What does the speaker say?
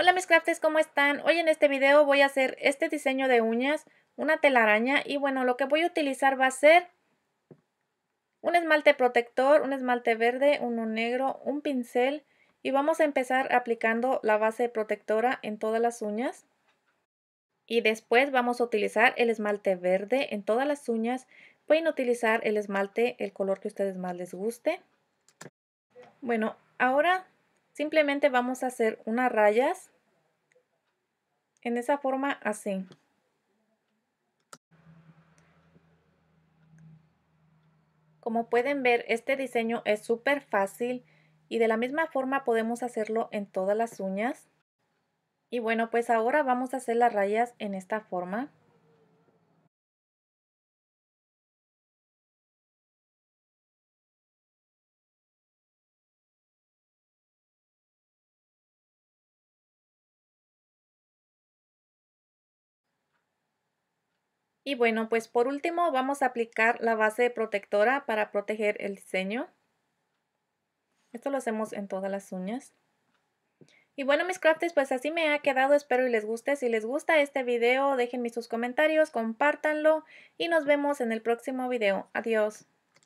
Hola mis crafters, ¿cómo están? Hoy en este video voy a hacer este diseño de uñas, una telaraña y bueno, lo que voy a utilizar va a ser un esmalte protector, un esmalte verde, uno negro, un pincel y vamos a empezar aplicando la base protectora en todas las uñas y después vamos a utilizar el esmalte verde en todas las uñas. Pueden utilizar el esmalte, el color que ustedes más les guste. Bueno, ahora simplemente vamos a hacer unas rayas en esa forma así. Como pueden ver, este diseño es súper fácil y de la misma forma podemos hacerlo en todas las uñas. Y bueno, pues ahora vamos a hacer las rayas en esta forma. Y bueno, pues por último vamos a aplicar la base protectora para proteger el diseño. Esto lo hacemos en todas las uñas. Y bueno mis crafters, pues así me ha quedado, espero y les guste. Si les gusta este video, déjenme sus comentarios, compártanlo y nos vemos en el próximo video. Adiós.